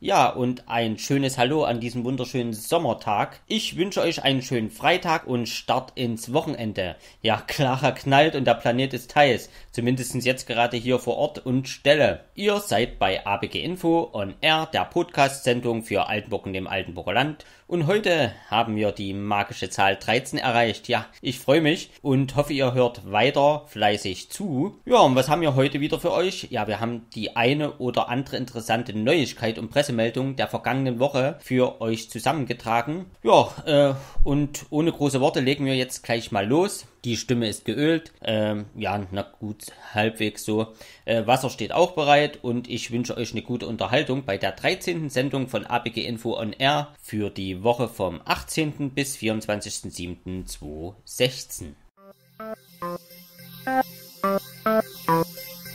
Ja, und ein schönes Hallo an diesem wunderschönen Sommertag. Ich wünsche euch einen schönen Freitag und Start ins Wochenende. Ja, klarer knallt und der Planet ist heiß. Zumindest jetzt gerade hier vor Ort und Stelle. Ihr seid bei ABG Info on Air, der Podcast-Sendung für Altenburg und dem Altenburger Land. Und heute haben wir die magische Zahl 13 erreicht. Ja, ich freue mich und hoffe, ihr hört weiter fleißig zu. Ja, und was haben wir heute wieder für euch? Ja, wir haben die eine oder andere interessante Neuigkeit und Presse Pressemeldung der vergangenen Woche für euch zusammengetragen. Ja, äh, und ohne große Worte legen wir jetzt gleich mal los. Die Stimme ist geölt. Ähm, ja, na gut, halbwegs so. Äh, Wasser steht auch bereit und ich wünsche euch eine gute Unterhaltung bei der 13. Sendung von ABG Info on Air für die Woche vom 18. bis 24.07.2016.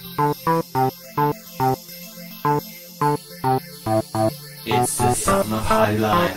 Thank Timeline.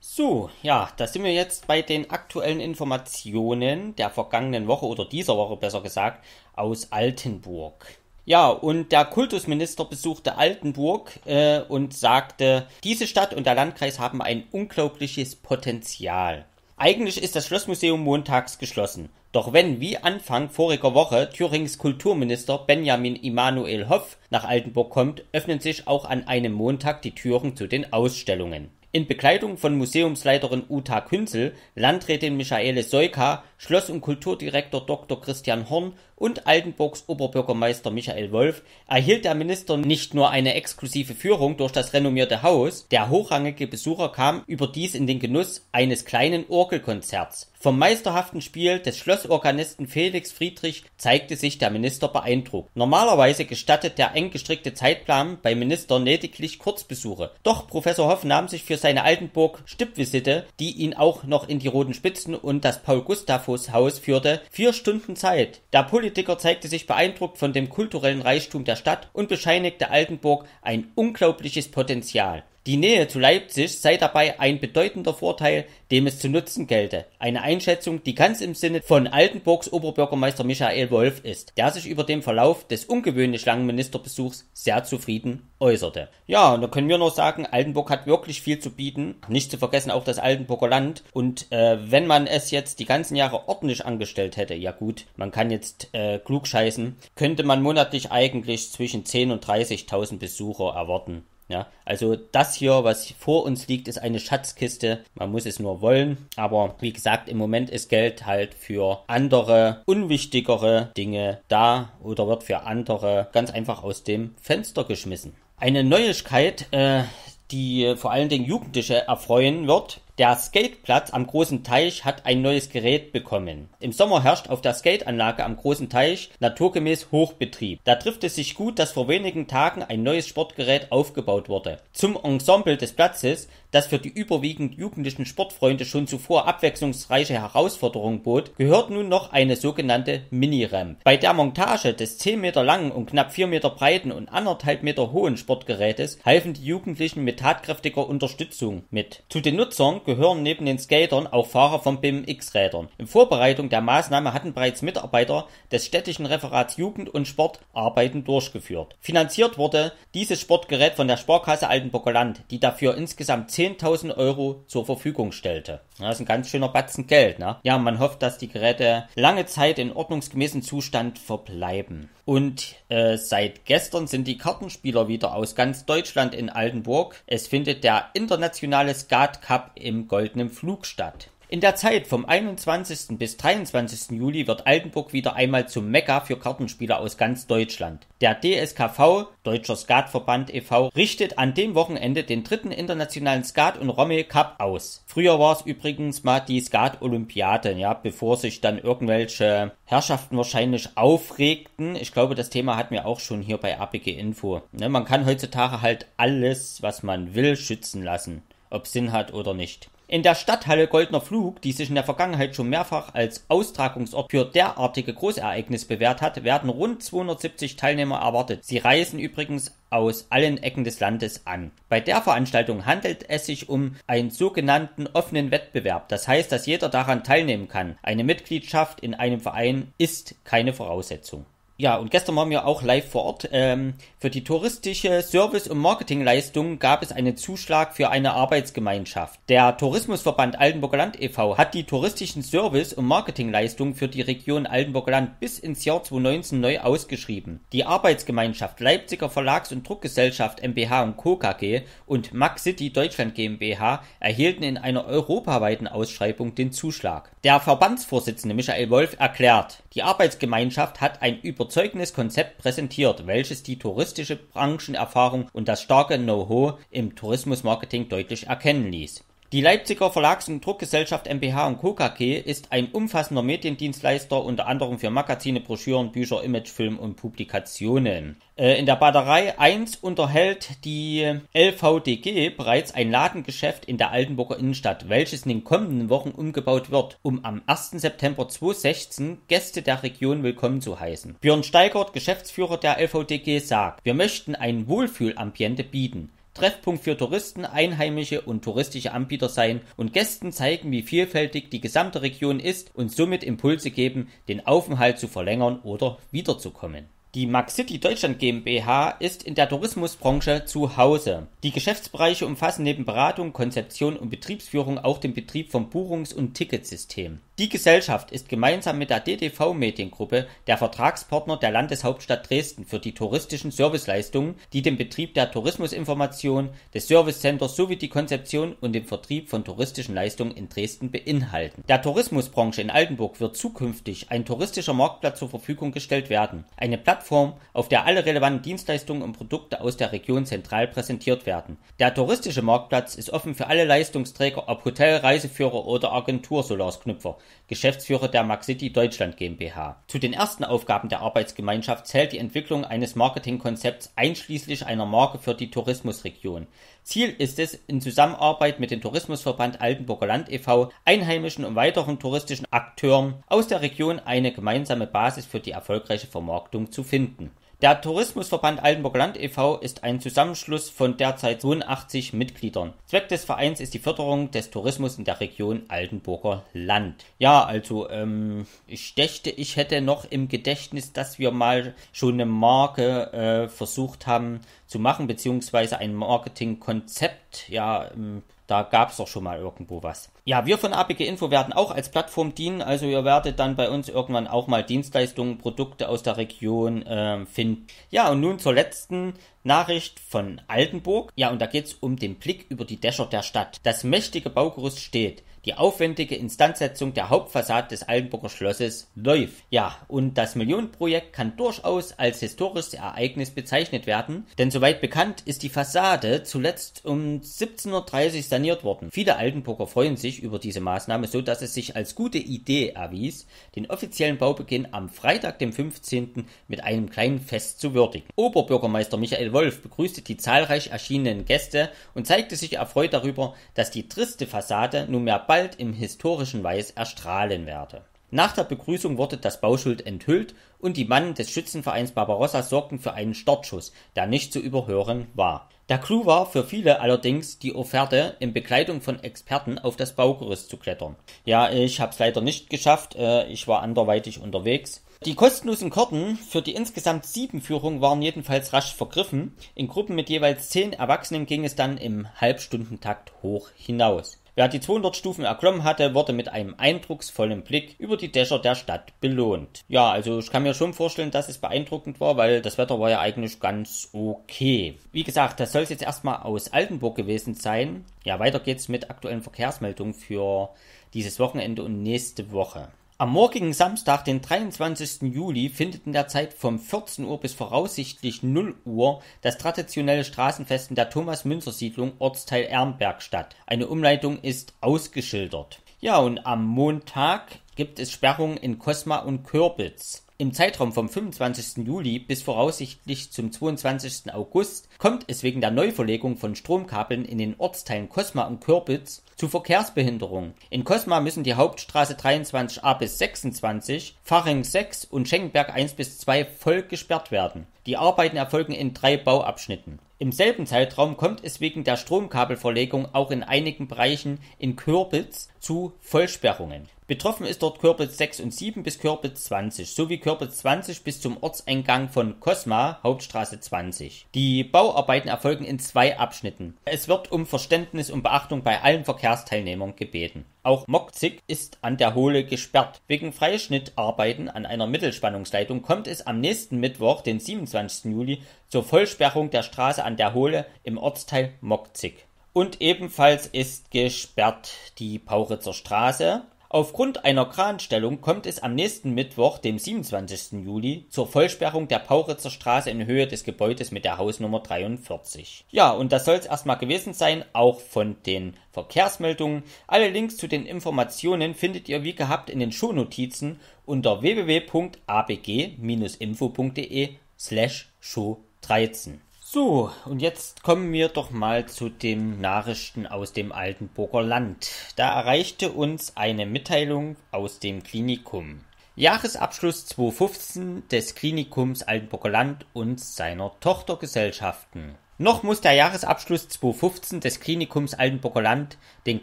So, ja, da sind wir jetzt bei den aktuellen Informationen der vergangenen Woche oder dieser Woche besser gesagt aus Altenburg. Ja, und der Kultusminister besuchte Altenburg äh, und sagte, diese Stadt und der Landkreis haben ein unglaubliches Potenzial. Eigentlich ist das Schlossmuseum montags geschlossen. Doch wenn, wie Anfang voriger Woche, Thürings Kulturminister Benjamin Immanuel Hoff nach Altenburg kommt, öffnen sich auch an einem Montag die Türen zu den Ausstellungen in Begleitung von Museumsleiterin Uta Künzel, Landrätin Michaele Seuka, Schloss- und Kulturdirektor Dr. Christian Horn und Altenburgs Oberbürgermeister Michael Wolf erhielt der Minister nicht nur eine exklusive Führung durch das renommierte Haus, der hochrangige Besucher kam überdies in den Genuss eines kleinen Orgelkonzerts vom meisterhaften Spiel des Schlossorganisten Felix Friedrich zeigte sich der Minister beeindruckt. Normalerweise gestattet der eng gestrickte Zeitplan bei Ministern lediglich Kurzbesuche. Doch Professor Hoff nahm sich für seine Altenburg Stippvisite, die ihn auch noch in die Roten Spitzen und das Paul-Gustavus-Haus führte, vier Stunden Zeit. Der Politiker zeigte sich beeindruckt von dem kulturellen Reichtum der Stadt und bescheinigte Altenburg ein unglaubliches Potenzial. Die Nähe zu Leipzig sei dabei ein bedeutender Vorteil, dem es zu nutzen gelte, eine Einschätzung, die ganz im Sinne von Altenburgs Oberbürgermeister Michael Wolf ist, der sich über den Verlauf des ungewöhnlich langen Ministerbesuchs sehr zufrieden äußerte. Ja, und da können wir nur sagen, Altenburg hat wirklich viel zu bieten, nicht zu vergessen auch das Altenburger Land und äh, wenn man es jetzt die ganzen Jahre ordentlich angestellt hätte, ja gut, man kann jetzt äh, klug scheißen, könnte man monatlich eigentlich zwischen 10 und 30.000 Besucher erwarten. Ja, also das hier, was vor uns liegt, ist eine Schatzkiste. Man muss es nur wollen. Aber wie gesagt, im Moment ist Geld halt für andere, unwichtigere Dinge da oder wird für andere ganz einfach aus dem Fenster geschmissen. Eine Neuigkeit, äh, die vor allen Dingen Jugendliche erfreuen wird, der Skateplatz am Großen Teich hat ein neues Gerät bekommen. Im Sommer herrscht auf der Skateanlage am Großen Teich naturgemäß Hochbetrieb. Da trifft es sich gut, dass vor wenigen Tagen ein neues Sportgerät aufgebaut wurde. Zum Ensemble des Platzes das für die überwiegend jugendlichen Sportfreunde schon zuvor abwechslungsreiche Herausforderungen bot, gehört nun noch eine sogenannte Mini-Ramp. Bei der Montage des 10 Meter langen und knapp 4 Meter breiten und anderthalb Meter hohen Sportgerätes halfen die Jugendlichen mit tatkräftiger Unterstützung mit. Zu den Nutzern gehören neben den Skatern auch Fahrer von BMX-Rädern. In Vorbereitung der Maßnahme hatten bereits Mitarbeiter des städtischen Referats Jugend und Sport Arbeiten durchgeführt. Finanziert wurde dieses Sportgerät von der Sparkasse Altenburger Land, die dafür insgesamt 10.000 Euro zur Verfügung stellte. Das ist ein ganz schöner Batzen Geld. Ne? Ja, man hofft, dass die Geräte lange Zeit in ordnungsgemäßen Zustand verbleiben. Und äh, seit gestern sind die Kartenspieler wieder aus ganz Deutschland in Altenburg. Es findet der internationale Skat Cup im Goldenen Flug statt. In der Zeit vom 21. bis 23. Juli wird Altenburg wieder einmal zum Mekka für Kartenspieler aus ganz Deutschland. Der DSKV, Deutscher Skatverband e.V., richtet an dem Wochenende den dritten internationalen Skat- und Rommel Cup aus. Früher war es übrigens mal die Skat-Olympiade, ja, bevor sich dann irgendwelche Herrschaften wahrscheinlich aufregten. Ich glaube, das Thema hatten wir auch schon hier bei APG Info. Ne, man kann heutzutage halt alles, was man will, schützen lassen. Ob Sinn hat oder nicht. In der Stadthalle Goldner Flug, die sich in der Vergangenheit schon mehrfach als Austragungsort für derartige Großereignisse bewährt hat, werden rund 270 Teilnehmer erwartet. Sie reisen übrigens aus allen Ecken des Landes an. Bei der Veranstaltung handelt es sich um einen sogenannten offenen Wettbewerb. Das heißt, dass jeder daran teilnehmen kann. Eine Mitgliedschaft in einem Verein ist keine Voraussetzung. Ja, und gestern waren wir auch live vor Ort. Ähm, für die touristische Service- und Marketingleistung gab es einen Zuschlag für eine Arbeitsgemeinschaft. Der Tourismusverband Altenburger Land e.V. hat die touristischen Service- und Marketingleistungen für die Region Altenburger Land bis ins Jahr 2019 neu ausgeschrieben. Die Arbeitsgemeinschaft Leipziger Verlags- und Druckgesellschaft MBH Co. KG und Max City Deutschland GmbH erhielten in einer europaweiten Ausschreibung den Zuschlag. Der Verbandsvorsitzende Michael Wolf erklärt, die Arbeitsgemeinschaft hat ein über überzeugendes Konzept präsentiert, welches die touristische Branchenerfahrung und das starke Know-how im Tourismusmarketing deutlich erkennen ließ die Leipziger Verlags- und Druckgesellschaft mbH und Co. KG ist ein umfassender Mediendienstleister unter anderem für Magazine, Broschüren, Bücher, Imagefilm und Publikationen. Äh, in der Baderei 1 unterhält die LVDG bereits ein Ladengeschäft in der Altenburger Innenstadt, welches in den kommenden Wochen umgebaut wird, um am 1. September 2016 Gäste der Region willkommen zu heißen. Björn Steigert, Geschäftsführer der LVDG, sagt, wir möchten ein Wohlfühlambiente bieten. Treffpunkt für Touristen, Einheimische und touristische Anbieter sein und Gästen zeigen, wie vielfältig die gesamte Region ist und somit Impulse geben, den Aufenthalt zu verlängern oder wiederzukommen. Die Max City Deutschland GmbH ist in der Tourismusbranche zu Hause. Die Geschäftsbereiche umfassen neben Beratung, Konzeption und Betriebsführung auch den Betrieb vom Buchungs- und Ticketsystem. Die Gesellschaft ist gemeinsam mit der DTV Mediengruppe der Vertragspartner der Landeshauptstadt Dresden für die touristischen Serviceleistungen, die den Betrieb der Tourismusinformation, des Servicecenters sowie die Konzeption und den Vertrieb von touristischen Leistungen in Dresden beinhalten. Der Tourismusbranche in Altenburg wird zukünftig ein touristischer Marktplatz zur Verfügung gestellt werden, eine Plattform, auf der alle relevanten Dienstleistungen und Produkte aus der Region zentral präsentiert werden. Der touristische Marktplatz ist offen für alle Leistungsträger ob Hotel, Reiseführer oder Agentur Solarsknüpfer Geschäftsführer der MagCity Deutschland GmbH. Zu den ersten Aufgaben der Arbeitsgemeinschaft zählt die Entwicklung eines Marketingkonzepts einschließlich einer Marke für die Tourismusregion. Ziel ist es, in Zusammenarbeit mit dem Tourismusverband Altenburger Land e.V., einheimischen und weiteren touristischen Akteuren aus der Region eine gemeinsame Basis für die erfolgreiche Vermarktung zu finden der Tourismusverband Altenburger Land e.V. ist ein Zusammenschluss von derzeit 82 Mitgliedern. Zweck des Vereins ist die Förderung des Tourismus in der Region Altenburger Land. Ja, also ähm, ich dächte, ich hätte noch im Gedächtnis, dass wir mal schon eine Marke äh, versucht haben zu machen, beziehungsweise ein Marketingkonzept. Ja, ähm, da gab es doch schon mal irgendwo was. Ja, wir von APG Info werden auch als Plattform dienen. Also ihr werdet dann bei uns irgendwann auch mal Dienstleistungen, Produkte aus der Region äh, finden. Ja, und nun zur letzten Nachricht von Altenburg. Ja, und da geht es um den Blick über die Dächer der Stadt. Das mächtige Baugerüst steht. Die aufwendige Instandsetzung der Hauptfassade des Altenburger Schlosses läuft. Ja, und das Millionenprojekt kann durchaus als historisches Ereignis bezeichnet werden, denn soweit bekannt ist die Fassade zuletzt um 1730 saniert worden. Viele Altenburger freuen sich über diese Maßnahme, so dass es sich als gute Idee erwies, den offiziellen Baubeginn am Freitag, dem 15. mit einem kleinen Fest zu würdigen. Oberbürgermeister Michael Wolf begrüßte die zahlreich erschienenen Gäste und zeigte sich erfreut darüber, dass die triste Fassade nunmehr bald bald im historischen Weiß erstrahlen werde. Nach der Begrüßung wurde das Bauschild enthüllt und die Mannen des Schützenvereins Barbarossa sorgten für einen Startschuss, der nicht zu überhören war. Der Clou war für viele allerdings die Offerte, in Begleitung von Experten auf das Baugerüst zu klettern. Ja, ich hab's leider nicht geschafft, äh, ich war anderweitig unterwegs. Die kostenlosen Karten für die insgesamt sieben Führungen waren jedenfalls rasch vergriffen. In Gruppen mit jeweils zehn Erwachsenen ging es dann im Halbstundentakt hoch hinaus. Wer die 200 Stufen erklommen hatte, wurde mit einem eindrucksvollen Blick über die Dächer der Stadt belohnt. Ja, also ich kann mir schon vorstellen, dass es beeindruckend war, weil das Wetter war ja eigentlich ganz okay. Wie gesagt, das soll es jetzt erstmal aus Altenburg gewesen sein. Ja, weiter geht's mit aktuellen Verkehrsmeldungen für dieses Wochenende und nächste Woche. Am morgigen Samstag, den 23. Juli, findet in der Zeit vom 14 Uhr bis voraussichtlich 0 Uhr das traditionelle Straßenfest in der Thomas-Münzer-Siedlung, Ortsteil Ermberg, statt. Eine Umleitung ist ausgeschildert. Ja, und am Montag gibt es Sperrungen in Kosma und Körbitz. Im Zeitraum vom 25. Juli bis voraussichtlich zum 22. August kommt es wegen der Neuverlegung von Stromkabeln in den Ortsteilen Kosma und Körbitz zu Verkehrsbehinderungen. In Kosma müssen die Hauptstraße 23a bis 26, Faching 6 und Schenkenberg 1 bis 2 voll gesperrt werden. Die Arbeiten erfolgen in drei Bauabschnitten. Im selben Zeitraum kommt es wegen der Stromkabelverlegung auch in einigen Bereichen in Kürbitz zu Vollsperrungen. Betroffen ist dort Körpitz 6 und 7 bis Körpitz 20 sowie Körpitz 20 bis zum Ortseingang von Cosma, Hauptstraße 20. Die Bauarbeiten erfolgen in zwei Abschnitten. Es wird um Verständnis und Beachtung bei allen Verkehrsteilnehmern gebeten. Auch Mokzig ist an der Hohle gesperrt. Wegen Freischnittarbeiten an einer Mittelspannungsleitung kommt es am nächsten Mittwoch, den 27. Juli, zur Vollsperrung der Straße an der Hohle im Ortsteil Mokzig. Und ebenfalls ist gesperrt die Pauritzer Straße, Aufgrund einer Kranstellung kommt es am nächsten Mittwoch, dem 27. Juli, zur Vollsperrung der Pauritzer Straße in Höhe des Gebäudes mit der Hausnummer 43. Ja, und das soll es erstmal gewesen sein, auch von den Verkehrsmeldungen. Alle Links zu den Informationen findet ihr wie gehabt in den Shownotizen unter www.abg-info.de slash show 13. So, und jetzt kommen wir doch mal zu den Nachrichten aus dem Altenburger Land. Da erreichte uns eine Mitteilung aus dem Klinikum. Jahresabschluss 2015 des Klinikums Altenburger Land und seiner Tochtergesellschaften. Noch muss der Jahresabschluss 2015 des Klinikums Altenburger Land den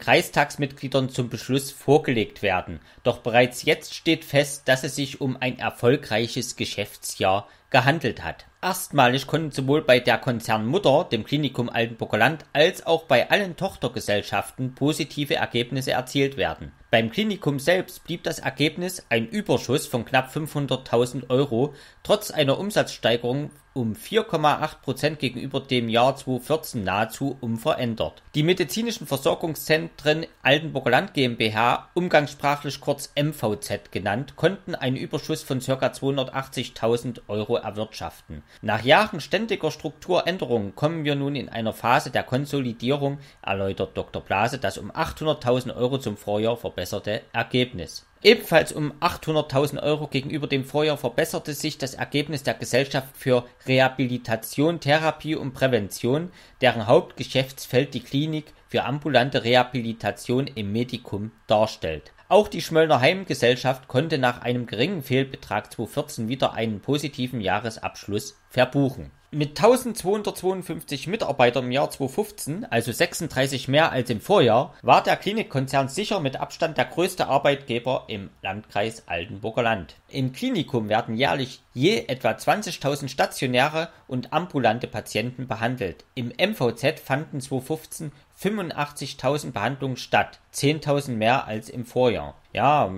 Kreistagsmitgliedern zum Beschluss vorgelegt werden. Doch bereits jetzt steht fest, dass es sich um ein erfolgreiches Geschäftsjahr gehandelt hat. Erstmalig konnten sowohl bei der Konzernmutter, dem Klinikum Altenburger Land, als auch bei allen Tochtergesellschaften positive Ergebnisse erzielt werden. Beim Klinikum selbst blieb das Ergebnis ein Überschuss von knapp 500.000 Euro trotz einer Umsatzsteigerung um 4,8 gegenüber dem Jahr 2014 nahezu unverändert. Die medizinischen Versorgungszentren Altenburger Land GmbH, umgangssprachlich kurz MVZ genannt, konnten einen Überschuss von ca. 280.000 Euro erwirtschaften. Nach Jahren ständiger Strukturänderungen kommen wir nun in einer Phase der Konsolidierung, erläutert Dr. Blase das um 800.000 Euro zum Vorjahr verbesserte Ergebnis. Ebenfalls um 800.000 Euro gegenüber dem Vorjahr verbesserte sich das Ergebnis der Gesellschaft für Rehabilitation, Therapie und Prävention, deren Hauptgeschäftsfeld die Klinik für ambulante Rehabilitation im Medikum darstellt. Auch die Schmöllner Heimgesellschaft konnte nach einem geringen Fehlbetrag 2014 wieder einen positiven Jahresabschluss verbuchen. Mit 1252 Mitarbeitern im Jahr 2015, also 36 mehr als im Vorjahr, war der Klinikkonzern sicher mit Abstand der größte Arbeitgeber im Landkreis Altenburger Land. Im Klinikum werden jährlich je etwa 20.000 stationäre und ambulante Patienten behandelt. Im MVZ fanden 2015 85.000 Behandlungen statt, 10.000 mehr als im Vorjahr. Ja,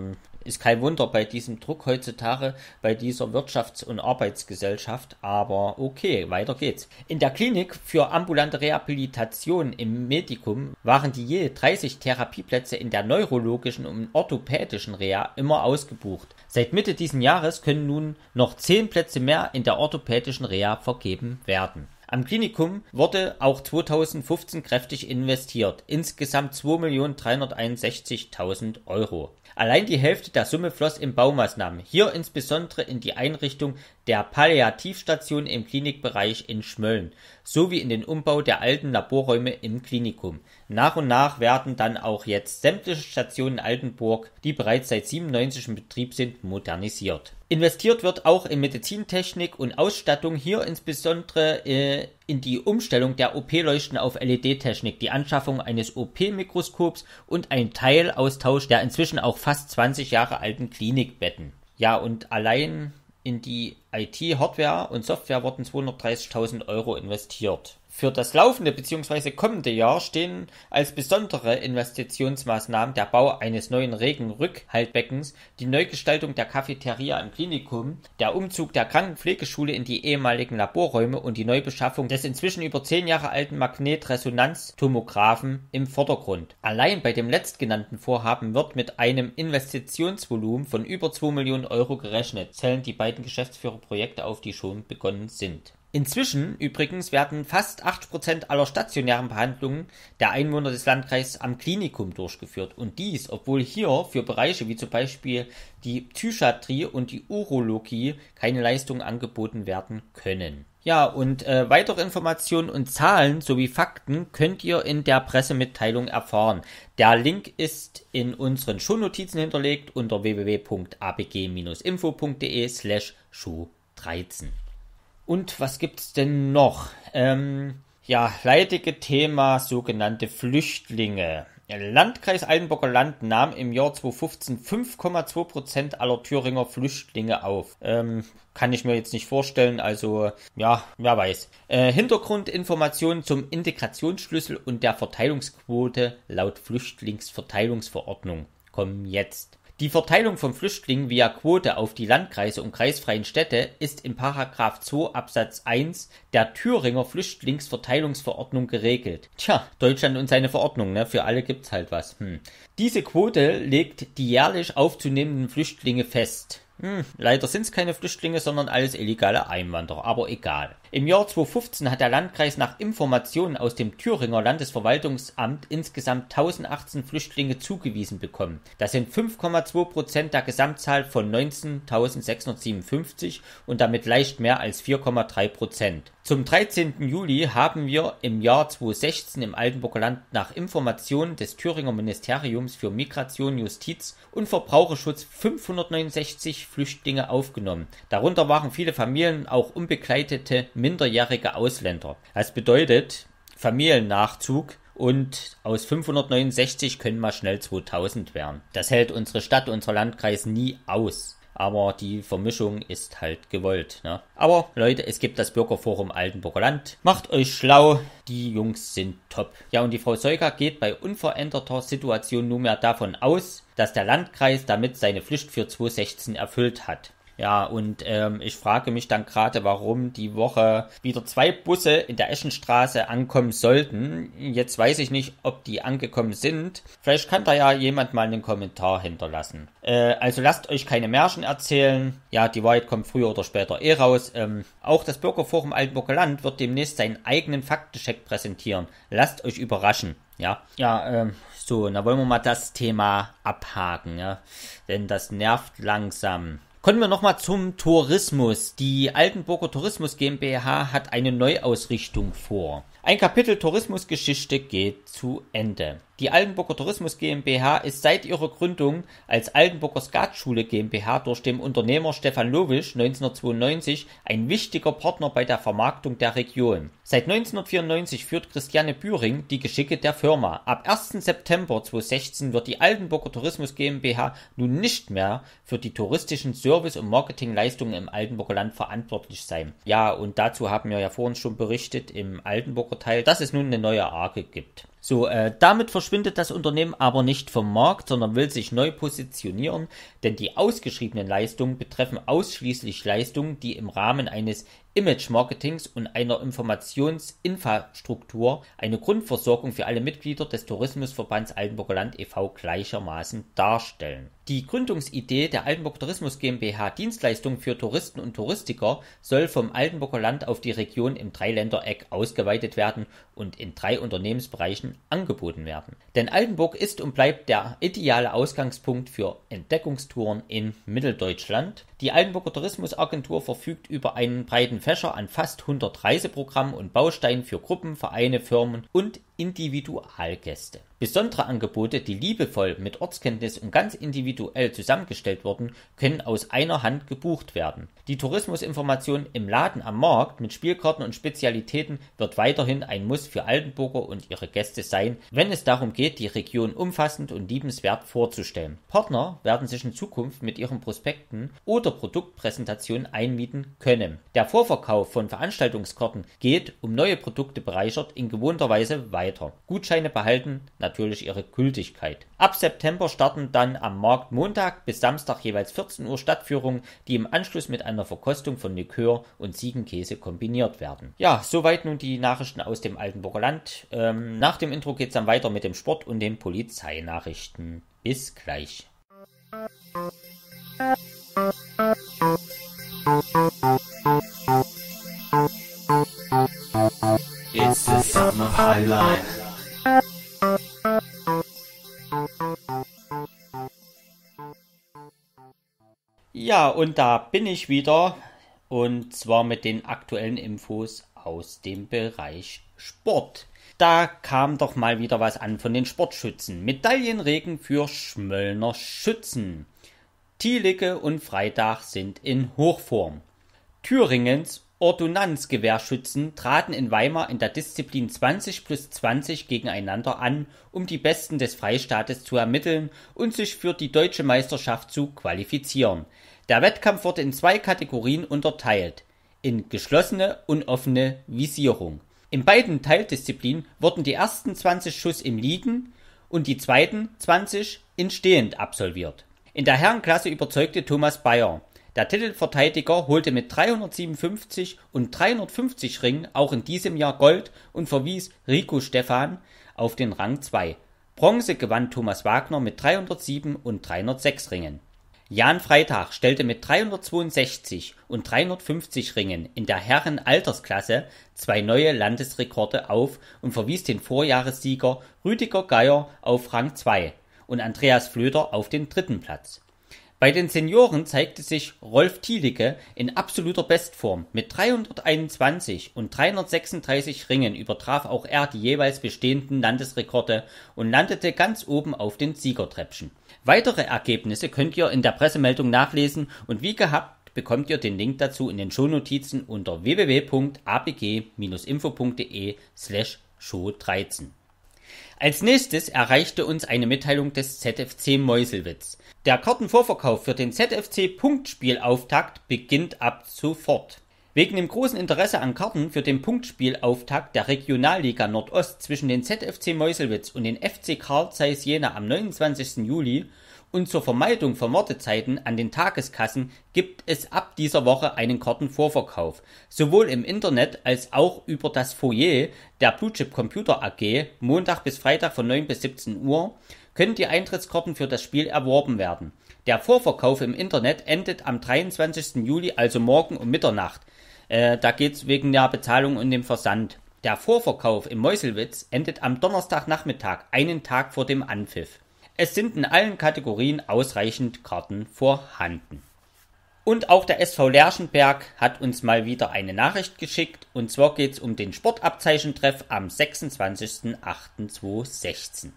ist kein Wunder bei diesem Druck heutzutage, bei dieser Wirtschafts- und Arbeitsgesellschaft, aber okay, weiter geht's. In der Klinik für ambulante Rehabilitation im Medikum waren die je 30 Therapieplätze in der neurologischen und orthopädischen Reha immer ausgebucht. Seit Mitte diesen Jahres können nun noch 10 Plätze mehr in der orthopädischen Reha vergeben werden. Am Klinikum wurde auch 2015 kräftig investiert, insgesamt 2.361.000 Euro. Allein die Hälfte der Summe floss in Baumaßnahmen, hier insbesondere in die Einrichtung der Palliativstation im Klinikbereich in Schmölln sowie in den Umbau der alten Laborräume im Klinikum. Nach und nach werden dann auch jetzt sämtliche Stationen in Altenburg, die bereits seit 97 im Betrieb sind, modernisiert. Investiert wird auch in Medizintechnik und Ausstattung, hier insbesondere äh, in die Umstellung der OP-Leuchten auf LED-Technik, die Anschaffung eines OP-Mikroskops und ein Teilaustausch der inzwischen auch fast 20 Jahre alten Klinikbetten. Ja, und allein in die IT-Hardware und Software wurden 230.000 Euro investiert. Für das laufende bzw. kommende Jahr stehen als besondere Investitionsmaßnahmen der Bau eines neuen Regenrückhaltbeckens, die Neugestaltung der Cafeteria im Klinikum, der Umzug der Krankenpflegeschule in die ehemaligen Laborräume und die Neubeschaffung des inzwischen über zehn Jahre alten Magnetresonanztomographen im Vordergrund. Allein bei dem letztgenannten Vorhaben wird mit einem Investitionsvolumen von über 2 Millionen Euro gerechnet, zählen die beiden Geschäftsführer Projekte auf, die schon begonnen sind. Inzwischen übrigens werden fast 8% aller stationären Behandlungen der Einwohner des Landkreises am Klinikum durchgeführt und dies, obwohl hier für Bereiche wie zum Beispiel die Psychiatrie und die Urologie keine Leistungen angeboten werden können. Ja, und äh, weitere Informationen und Zahlen sowie Fakten könnt ihr in der Pressemitteilung erfahren. Der Link ist in unseren Shownotizen hinterlegt unter www.abg-info.de slash Schuh 13. Und was gibt's denn noch? Ähm, ja, leidige Thema sogenannte Flüchtlinge. Landkreis Altenburger Land nahm im Jahr 2015 5,2% aller Thüringer Flüchtlinge auf. Ähm, kann ich mir jetzt nicht vorstellen, also ja, wer weiß. Äh, Hintergrundinformationen zum Integrationsschlüssel und der Verteilungsquote laut Flüchtlingsverteilungsverordnung kommen jetzt. Die Verteilung von Flüchtlingen via Quote auf die Landkreise und kreisfreien Städte ist in 2 Absatz 1 der Thüringer Flüchtlingsverteilungsverordnung geregelt. Tja, Deutschland und seine Verordnung, ne? Für alle gibt's halt was. Hm. Diese Quote legt die jährlich aufzunehmenden Flüchtlinge fest. Hm, leider sind's keine Flüchtlinge, sondern alles illegale Einwanderer, aber egal. Im Jahr 2015 hat der Landkreis nach Informationen aus dem Thüringer Landesverwaltungsamt insgesamt 1018 Flüchtlinge zugewiesen bekommen. Das sind 5,2 Prozent der Gesamtzahl von 19.657 und damit leicht mehr als 4,3 Prozent. Zum 13. Juli haben wir im Jahr 2016 im Altenburger Land nach Informationen des Thüringer Ministeriums für Migration, Justiz und Verbraucherschutz 569 Flüchtlinge aufgenommen. Darunter waren viele Familien, auch unbegleitete minderjährige Ausländer. Das bedeutet Familiennachzug und aus 569 können mal schnell 2000 werden. Das hält unsere Stadt, unser Landkreis nie aus. Aber die Vermischung ist halt gewollt. Ne? Aber Leute, es gibt das Bürgerforum Altenburger Land. Macht euch schlau, die Jungs sind top. Ja, und die Frau Seuker geht bei unveränderter Situation nunmehr davon aus, dass der Landkreis damit seine Pflicht für 2016 erfüllt hat. Ja, und ähm, ich frage mich dann gerade, warum die Woche wieder zwei Busse in der Eschenstraße ankommen sollten. Jetzt weiß ich nicht, ob die angekommen sind. Vielleicht kann da ja jemand mal einen Kommentar hinterlassen. Äh, also lasst euch keine Märchen erzählen. Ja, die Wahrheit kommt früher oder später eh raus. Ähm, auch das Bürgerforum Altenburger Land wird demnächst seinen eigenen Faktencheck präsentieren. Lasst euch überraschen. Ja, ja, ähm, so, da wollen wir mal das Thema abhaken, ja. Denn das nervt langsam. Kommen wir nochmal zum Tourismus. Die Altenburger Tourismus GmbH hat eine Neuausrichtung vor. Ein Kapitel Tourismusgeschichte geht zu Ende. Die Altenburger Tourismus GmbH ist seit ihrer Gründung als Altenburger Skatschule GmbH durch den Unternehmer Stefan Lowisch 1992 ein wichtiger Partner bei der Vermarktung der Region. Seit 1994 führt Christiane Büring die Geschicke der Firma. Ab 1. September 2016 wird die Altenburger Tourismus GmbH nun nicht mehr für die touristischen Service- und Marketingleistungen im Altenburger Land verantwortlich sein. Ja, und dazu haben wir ja vorhin schon berichtet im Altenburger Teil, dass es nun eine neue Arke gibt. So, äh, damit verschwindet das Unternehmen aber nicht vom Markt, sondern will sich neu positionieren, denn die ausgeschriebenen Leistungen betreffen ausschließlich Leistungen, die im Rahmen eines Image-Marketings und einer Informationsinfrastruktur eine Grundversorgung für alle Mitglieder des Tourismusverbands Altenburger Land e.V. gleichermaßen darstellen. Die Gründungsidee der Altenburger Tourismus GmbH Dienstleistungen für Touristen und Touristiker soll vom Altenburger Land auf die Region im Dreiländereck ausgeweitet werden und in drei Unternehmensbereichen angeboten werden. Denn Altenburg ist und bleibt der ideale Ausgangspunkt für Entdeckungstouren in Mitteldeutschland. Die Altenburger Tourismusagentur verfügt über einen breiten breiten Fächer an fast 100 Reiseprogrammen und Bausteinen für Gruppen, Vereine, Firmen und Individualgäste. Besondere Angebote, die liebevoll, mit Ortskenntnis und ganz individuell zusammengestellt wurden, können aus einer Hand gebucht werden. Die Tourismusinformation im Laden am Markt mit Spielkarten und Spezialitäten wird weiterhin ein Muss für Altenburger und ihre Gäste sein, wenn es darum geht, die Region umfassend und liebenswert vorzustellen. Partner werden sich in Zukunft mit ihren Prospekten oder Produktpräsentationen einmieten können. Der Vorverkauf von Veranstaltungskarten geht, um neue Produkte bereichert, in gewohnter Weise weiter. Gutscheine behalten, natürlich ihre Gültigkeit. Ab September starten dann am Markt Montag bis Samstag jeweils 14 Uhr Stadtführungen, die im Anschluss mit einer Verkostung von Likör und Ziegenkäse kombiniert werden. Ja, soweit nun die Nachrichten aus dem Altenburger Land. Ähm, nach dem Intro geht es dann weiter mit dem Sport und den Polizeinachrichten. Bis gleich. It's the summer highlight. und da bin ich wieder und zwar mit den aktuellen Infos aus dem Bereich Sport. Da kam doch mal wieder was an von den Sportschützen. Medaillenregen für Schmöllner Schützen. Thielicke und Freitag sind in Hochform. Thüringens Ordonnanzgewehrschützen traten in Weimar in der Disziplin 20 plus 20 gegeneinander an, um die Besten des Freistaates zu ermitteln und sich für die deutsche Meisterschaft zu qualifizieren. Der Wettkampf wurde in zwei Kategorien unterteilt: in geschlossene und offene Visierung. In beiden Teildisziplinen wurden die ersten 20 Schuss im Liegen und die zweiten 20 in Stehend absolviert. In der Herrenklasse überzeugte Thomas Bayer. Der Titelverteidiger holte mit 357 und 350 Ringen auch in diesem Jahr Gold und verwies Rico Stefan auf den Rang 2. Bronze gewann Thomas Wagner mit 307 und 306 Ringen. Jan Freitag stellte mit 362 und 350 Ringen in der Herren-Altersklasse zwei neue Landesrekorde auf und verwies den Vorjahressieger Rüdiger Geier auf Rang 2 und Andreas Flöter auf den dritten Platz. Bei den Senioren zeigte sich Rolf Thielicke in absoluter Bestform. Mit 321 und 336 Ringen übertraf auch er die jeweils bestehenden Landesrekorde und landete ganz oben auf den Siegertreppchen. Weitere Ergebnisse könnt ihr in der Pressemeldung nachlesen und wie gehabt bekommt ihr den Link dazu in den Shownotizen unter www.abg-info.de slash show 13. Als nächstes erreichte uns eine Mitteilung des ZFC Meuselwitz. Der Kartenvorverkauf für den ZFC Punktspielauftakt beginnt ab sofort. Wegen dem großen Interesse an Karten für den Punktspielauftakt der Regionalliga Nordost zwischen den ZFC Meuselwitz und den FC Karl Zeiss Jena am 29. Juli und zur Vermeidung von Wartezeiten an den Tageskassen gibt es ab dieser Woche einen Kartenvorverkauf, sowohl im Internet als auch über das Foyer der Bluechip Computer AG, Montag bis Freitag von 9 bis 17 Uhr, können die Eintrittskarten für das Spiel erworben werden. Der Vorverkauf im Internet endet am 23. Juli, also morgen um Mitternacht. Äh, da geht's wegen der Bezahlung und dem Versand. Der Vorverkauf im Meuselwitz endet am Donnerstagnachmittag, einen Tag vor dem Anpfiff. Es sind in allen Kategorien ausreichend Karten vorhanden. Und auch der SV Lerschenberg hat uns mal wieder eine Nachricht geschickt. Und zwar geht es um den Sportabzeichentreff am 26.08.2016.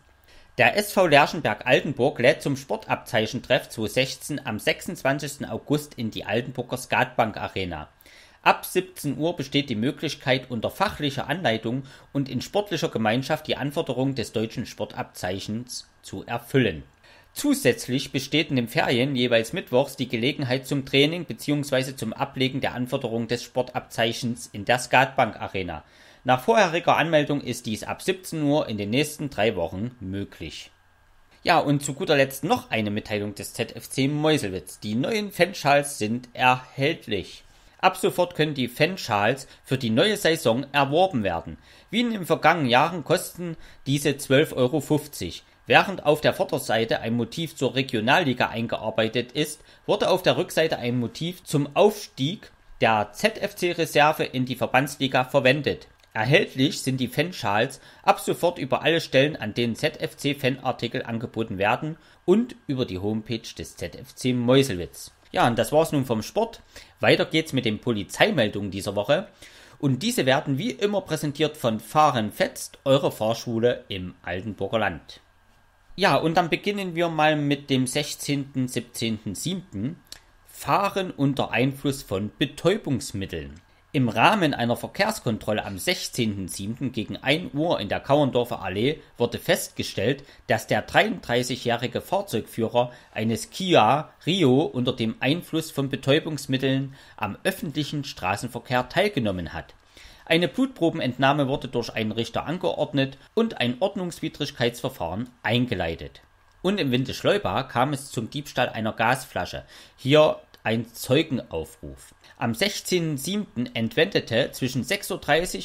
Der SV Lerschenberg Altenburg lädt zum Sportabzeichentreff 2016 am 26. August in die Altenburger Skatbank Arena. Ab 17 Uhr besteht die Möglichkeit, unter fachlicher Anleitung und in sportlicher Gemeinschaft die Anforderungen des deutschen Sportabzeichens zu erfüllen. Zusätzlich besteht in den Ferien jeweils mittwochs die Gelegenheit zum Training bzw. zum Ablegen der Anforderungen des Sportabzeichens in der Skatbank Arena. Nach vorheriger Anmeldung ist dies ab 17 Uhr in den nächsten drei Wochen möglich. Ja, und zu guter Letzt noch eine Mitteilung des ZFC Meuselwitz. Die neuen Fanschals sind erhältlich. Ab sofort können die Fanschals für die neue Saison erworben werden. Wie in den vergangenen Jahren kosten diese 12,50 Euro. Während auf der Vorderseite ein Motiv zur Regionalliga eingearbeitet ist, wurde auf der Rückseite ein Motiv zum Aufstieg der ZFC-Reserve in die Verbandsliga verwendet. Erhältlich sind die Fanschals ab sofort über alle Stellen, an denen ZFC-Fanartikel angeboten werden und über die Homepage des ZFC Meuselwitz. Ja, und das war's nun vom Sport. Weiter geht's mit den Polizeimeldungen dieser Woche. Und diese werden wie immer präsentiert von Fahren fetzt, eure Fahrschule im Altenburger Land. Ja, und dann beginnen wir mal mit dem 16.17.7. Fahren unter Einfluss von Betäubungsmitteln. Im Rahmen einer Verkehrskontrolle am 16.07. gegen 1 Uhr in der Kauendorfer Allee wurde festgestellt, dass der 33-jährige Fahrzeugführer eines Kia Rio unter dem Einfluss von Betäubungsmitteln am öffentlichen Straßenverkehr teilgenommen hat. Eine Blutprobenentnahme wurde durch einen Richter angeordnet und ein Ordnungswidrigkeitsverfahren eingeleitet. Und im Windeschleuba kam es zum Diebstahl einer Gasflasche. Hier ein Zeugenaufruf. Am 16.07. entwendete zwischen 6.30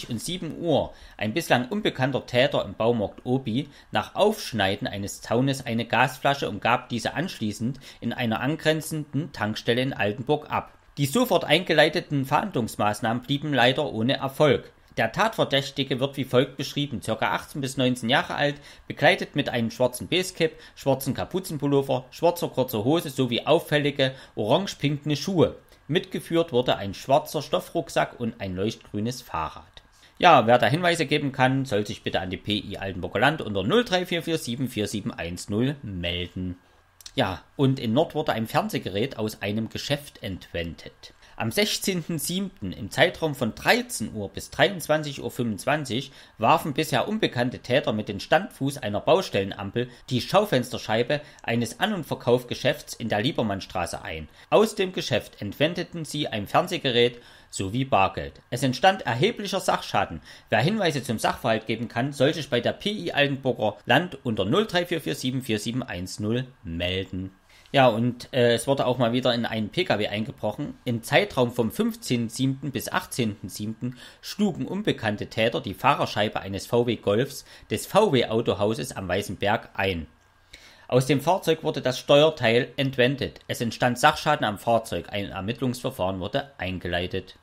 Uhr und 7 Uhr ein bislang unbekannter Täter im Baumarkt Obi nach Aufschneiden eines Zaunes eine Gasflasche und gab diese anschließend in einer angrenzenden Tankstelle in Altenburg ab. Die sofort eingeleiteten Fahndungsmaßnahmen blieben leider ohne Erfolg. Der Tatverdächtige wird wie folgt beschrieben, ca. 18 bis 19 Jahre alt, begleitet mit einem schwarzen Basecap, schwarzen Kapuzenpullover, schwarzer kurzer Hose sowie auffällige orange pinkene Schuhe. Mitgeführt wurde ein schwarzer Stoffrucksack und ein leuchtgrünes Fahrrad. Ja, wer da Hinweise geben kann, soll sich bitte an die PI Altenburger Land unter 0344747110 melden. Ja, und in Nord wurde ein Fernsehgerät aus einem Geschäft entwendet. Am 16.07. im Zeitraum von 13 Uhr bis 23.25 Uhr warfen bisher unbekannte Täter mit dem Standfuß einer Baustellenampel die Schaufensterscheibe eines An- und Verkaufgeschäfts in der Liebermannstraße ein. Aus dem Geschäft entwendeten sie ein Fernsehgerät sowie Bargeld. Es entstand erheblicher Sachschaden. Wer Hinweise zum Sachverhalt geben kann, sollte sich bei der PI Altenburger Land unter 0344 747110 melden. Ja, und äh, es wurde auch mal wieder in einen Pkw eingebrochen. Im Zeitraum vom 15.07. bis 18.07. schlugen unbekannte Täter die Fahrerscheibe eines VW Golfs des VW Autohauses am Weißen Berg ein. Aus dem Fahrzeug wurde das Steuerteil entwendet. Es entstand Sachschaden am Fahrzeug. Ein Ermittlungsverfahren wurde eingeleitet.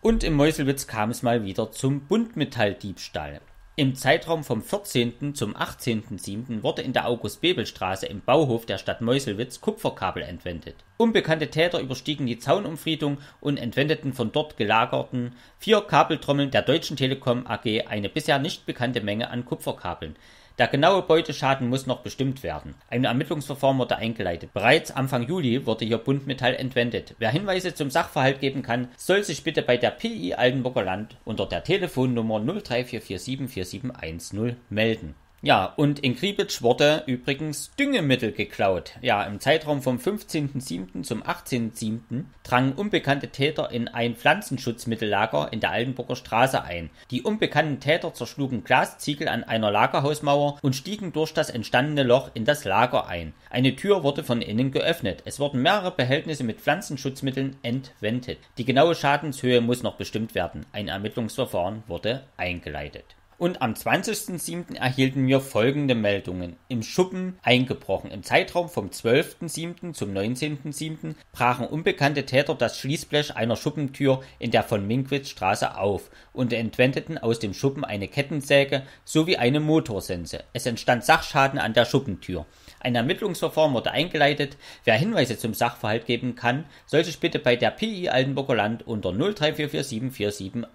Und im Meuselwitz kam es mal wieder zum Buntmetalldiebstahl. Im Zeitraum vom 14. zum 18.07. wurde in der August-Bebel-Straße im Bauhof der Stadt Meuselwitz Kupferkabel entwendet. Unbekannte Täter überstiegen die Zaunumfriedung und entwendeten von dort gelagerten vier Kabeltrommeln der Deutschen Telekom AG eine bisher nicht bekannte Menge an Kupferkabeln der genaue Beuteschaden muss noch bestimmt werden. Ein Ermittlungsverfahren wurde eingeleitet. Bereits Anfang Juli wurde hier Buntmetall entwendet. Wer Hinweise zum Sachverhalt geben kann, soll sich bitte bei der PI Altenburger Land unter der Telefonnummer 03447471 melden. Ja, und in Griebitsch wurde übrigens Düngemittel geklaut. Ja, im Zeitraum vom 15.07. zum 18.07. drangen unbekannte Täter in ein Pflanzenschutzmittellager in der Altenburger Straße ein. Die unbekannten Täter zerschlugen Glasziegel an einer Lagerhausmauer und stiegen durch das entstandene Loch in das Lager ein. Eine Tür wurde von innen geöffnet. Es wurden mehrere Behältnisse mit Pflanzenschutzmitteln entwendet. Die genaue Schadenshöhe muss noch bestimmt werden. Ein Ermittlungsverfahren wurde eingeleitet. Und am 20.07. erhielten wir folgende Meldungen. Im Schuppen eingebrochen. Im Zeitraum vom 12.07. zum 19.07. brachen unbekannte Täter das Schließblech einer Schuppentür in der von Minkwitzstraße auf und entwendeten aus dem Schuppen eine Kettensäge sowie eine Motorsense. Es entstand Sachschaden an der Schuppentür. Ein Ermittlungsverfahren wurde eingeleitet. Wer Hinweise zum Sachverhalt geben kann, soll sich bitte bei der PI Altenburger Land unter 0344744710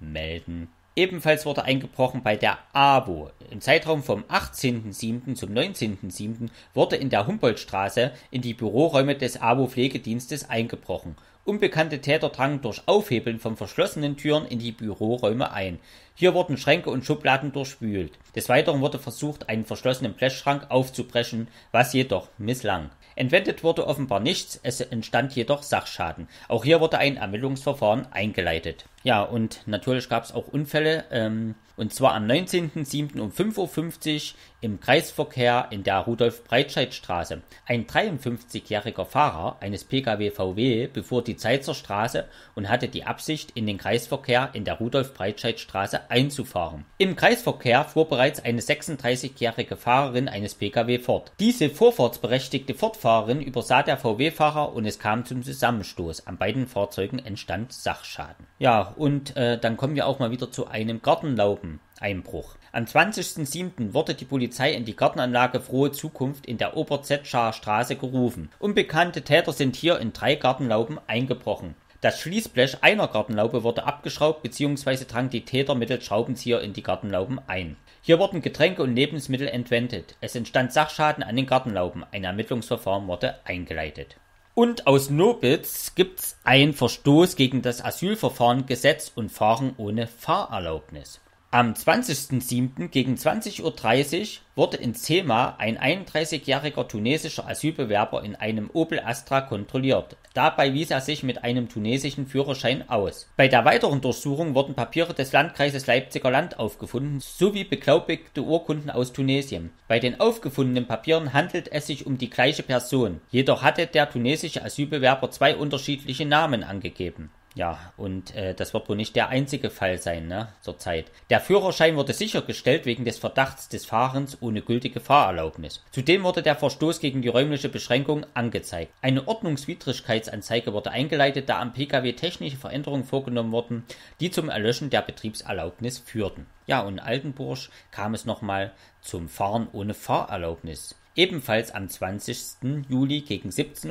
melden. Ebenfalls wurde eingebrochen bei der ABO. Im Zeitraum vom 18.07. zum 19.07. wurde in der Humboldtstraße in die Büroräume des abo pflegedienstes eingebrochen. Unbekannte Täter drangen durch Aufhebeln von verschlossenen Türen in die Büroräume ein hier wurden Schränke und Schubladen durchwühlt. Des Weiteren wurde versucht, einen verschlossenen Blechschrank aufzubrechen, was jedoch misslang. Entwendet wurde offenbar nichts, es entstand jedoch Sachschaden. Auch hier wurde ein Ermittlungsverfahren eingeleitet. Ja, und natürlich gab es auch Unfälle, ähm, und zwar am 19.07. um 5.50 Uhr im Kreisverkehr in der Rudolf-Breitscheid-Straße. Ein 53-jähriger Fahrer eines Pkw VW befuhr die Zeitzer Straße und hatte die Absicht, in den Kreisverkehr in der Rudolf-Breitscheid-Straße einzufahren. Im Kreisverkehr fuhr bereits eine 36-jährige Fahrerin eines Pkw fort. Diese vorfahrtsberechtigte Fortfahrerin übersah der VW-Fahrer und es kam zum Zusammenstoß. An beiden Fahrzeugen entstand Sachschaden. Ja, und äh, dann kommen wir auch mal wieder zu einem Gartenlauben. Einbruch. Am 20.07. wurde die Polizei in die Gartenanlage Frohe Zukunft in der Oberzetschaer Straße gerufen. Unbekannte Täter sind hier in drei Gartenlauben eingebrochen. Das Schließblech einer Gartenlaube wurde abgeschraubt bzw. drang die Täter mittels Schraubenzieher in die Gartenlauben ein. Hier wurden Getränke und Lebensmittel entwendet. Es entstand Sachschaden an den Gartenlauben. Ein Ermittlungsverfahren wurde eingeleitet. Und aus Nobitz gibt's einen Verstoß gegen das Asylverfahrengesetz und Fahren ohne Fahrerlaubnis. Am 20.07. gegen 20.30 Uhr wurde in Zema ein 31-jähriger tunesischer Asylbewerber in einem Opel Astra kontrolliert. Dabei wies er sich mit einem tunesischen Führerschein aus. Bei der weiteren Durchsuchung wurden Papiere des Landkreises Leipziger Land aufgefunden sowie beglaubigte Urkunden aus Tunesien. Bei den aufgefundenen Papieren handelt es sich um die gleiche Person. Jedoch hatte der tunesische Asylbewerber zwei unterschiedliche Namen angegeben. Ja, und äh, das wird wohl nicht der einzige Fall sein, ne, zurzeit. Der Führerschein wurde sichergestellt wegen des Verdachts des Fahrens ohne gültige Fahrerlaubnis. Zudem wurde der Verstoß gegen die räumliche Beschränkung angezeigt. Eine Ordnungswidrigkeitsanzeige wurde eingeleitet, da am Pkw technische Veränderungen vorgenommen wurden, die zum Erlöschen der Betriebserlaubnis führten. Ja, und in Altenburg kam es nochmal zum Fahren ohne Fahrerlaubnis. Ebenfalls am 20. Juli gegen 17.30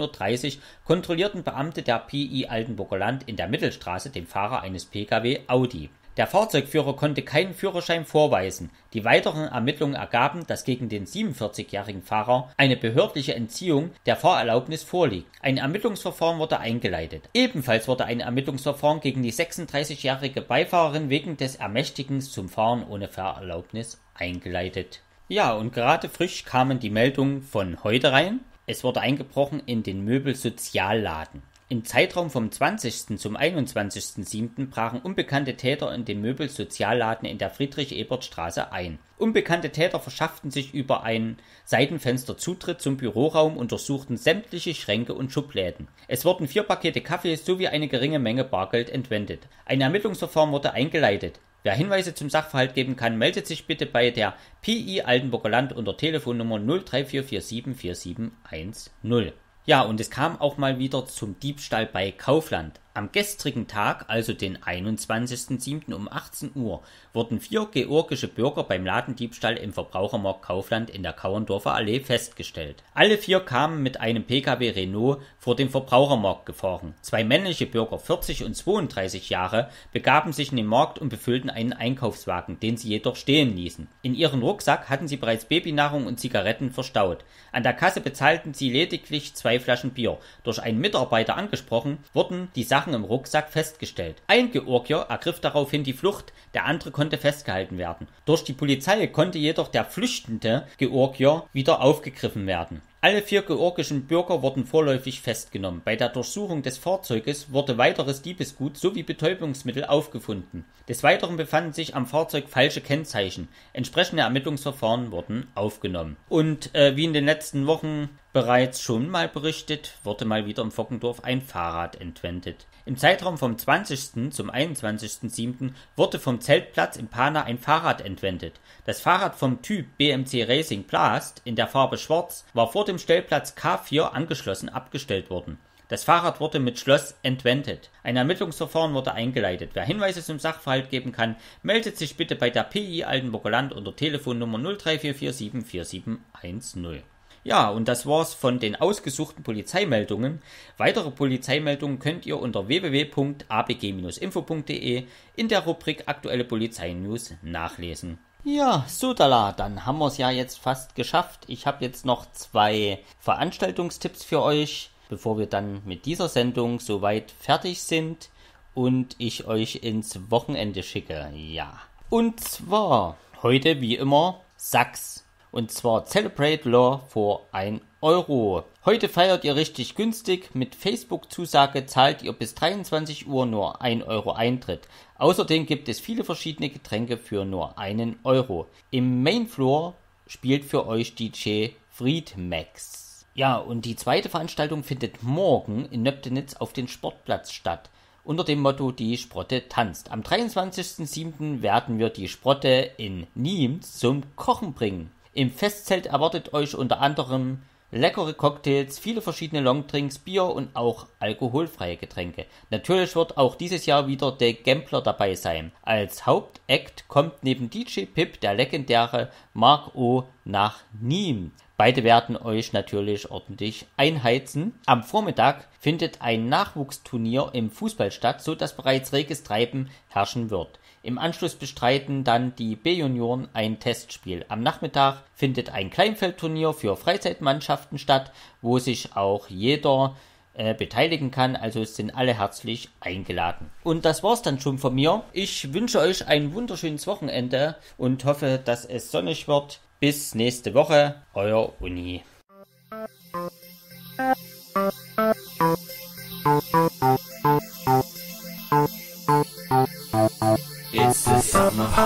Uhr kontrollierten Beamte der PI Altenburger Land in der Mittelstraße den Fahrer eines Pkw Audi. Der Fahrzeugführer konnte keinen Führerschein vorweisen. Die weiteren Ermittlungen ergaben, dass gegen den 47-jährigen Fahrer eine behördliche Entziehung der Fahrerlaubnis vorliegt. Ein Ermittlungsverfahren wurde eingeleitet. Ebenfalls wurde ein Ermittlungsverfahren gegen die 36-jährige Beifahrerin wegen des Ermächtigens zum Fahren ohne Fahrerlaubnis eingeleitet ja, und gerade frisch kamen die Meldungen von heute rein. Es wurde eingebrochen in den Möbelsozialladen. Im Zeitraum vom 20. zum 21.07. brachen unbekannte Täter in den Möbelsozialladen in der Friedrich-Ebert-Straße ein. Unbekannte Täter verschafften sich über ein Seitenfenster Zutritt zum Büroraum, und untersuchten sämtliche Schränke und Schubläden. Es wurden vier Pakete Kaffee sowie eine geringe Menge Bargeld entwendet. Ein Ermittlungsverfahren wurde eingeleitet. Wer Hinweise zum Sachverhalt geben kann, meldet sich bitte bei der PI Altenburger Land unter Telefonnummer 034474710. Ja, und es kam auch mal wieder zum Diebstahl bei Kaufland. Am gestrigen Tag, also den 21.07. um 18 Uhr, wurden vier georgische Bürger beim Ladendiebstahl im Verbrauchermarkt Kaufland in der Kauendorfer Allee festgestellt. Alle vier kamen mit einem Pkw Renault vor dem Verbrauchermarkt gefahren. Zwei männliche Bürger, 40 und 32 Jahre, begaben sich in den Markt und befüllten einen Einkaufswagen, den sie jedoch stehen ließen. In ihren Rucksack hatten sie bereits Babynahrung und Zigaretten verstaut. An der Kasse bezahlten sie lediglich zwei Flaschen Bier. Durch einen Mitarbeiter angesprochen, wurden die Sachen Sachen im Rucksack festgestellt. Ein Georgier ergriff daraufhin die Flucht, der andere konnte festgehalten werden. Durch die Polizei konnte jedoch der flüchtende Georgier wieder aufgegriffen werden. Alle vier georgischen Bürger wurden vorläufig festgenommen. Bei der Durchsuchung des Fahrzeuges wurde weiteres Diebesgut sowie Betäubungsmittel aufgefunden. Des Weiteren befanden sich am Fahrzeug falsche Kennzeichen. Entsprechende Ermittlungsverfahren wurden aufgenommen. Und äh, wie in den letzten Wochen bereits schon mal berichtet, wurde mal wieder im Fockendorf ein Fahrrad entwendet. Im Zeitraum vom 20. zum 21.07. wurde vom Zeltplatz in Pana ein Fahrrad entwendet. Das Fahrrad vom Typ BMC Racing Blast in der Farbe Schwarz war vor dem Stellplatz K4 angeschlossen abgestellt worden. Das Fahrrad wurde mit Schloss entwendet. Ein Ermittlungsverfahren wurde eingeleitet. Wer Hinweise zum Sachverhalt geben kann, meldet sich bitte bei der PI Altenburger Land unter Telefonnummer 03447 4710. Ja, und das war's von den ausgesuchten Polizeimeldungen. Weitere Polizeimeldungen könnt ihr unter www.abg-info.de in der Rubrik Aktuelle Polizeinews nachlesen. Ja, Sodala, dann haben wir es ja jetzt fast geschafft. Ich habe jetzt noch zwei Veranstaltungstipps für euch, bevor wir dann mit dieser Sendung soweit fertig sind und ich euch ins Wochenende schicke. Ja. Und zwar heute wie immer Sachs und zwar Celebrate Law vor 1 Euro. Heute feiert ihr richtig günstig. Mit Facebook-Zusage zahlt ihr bis 23 Uhr nur 1 Euro Eintritt. Außerdem gibt es viele verschiedene Getränke für nur 1 Euro. Im Main Floor spielt für euch DJ Friedmax. Ja, und die zweite Veranstaltung findet morgen in Nöptenitz auf dem Sportplatz statt. Unter dem Motto Die Sprotte tanzt. Am 23.07. werden wir die Sprotte in Nimes zum Kochen bringen. Im Festzelt erwartet euch unter anderem leckere Cocktails, viele verschiedene Longdrinks, Bier und auch alkoholfreie Getränke. Natürlich wird auch dieses Jahr wieder der Gambler dabei sein. Als Hauptakt kommt neben DJ Pip der legendäre Mark O nach Nîmes. Beide werden euch natürlich ordentlich einheizen. Am Vormittag findet ein Nachwuchsturnier im Fußball statt, so dass bereits reges Treiben herrschen wird. Im Anschluss bestreiten dann die B-Junioren ein Testspiel. Am Nachmittag findet ein Kleinfeldturnier für Freizeitmannschaften statt, wo sich auch jeder äh, beteiligen kann. Also sind alle herzlich eingeladen. Und das war's dann schon von mir. Ich wünsche euch ein wunderschönes Wochenende und hoffe, dass es sonnig wird. Bis nächste Woche, euer Uni.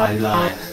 highlight.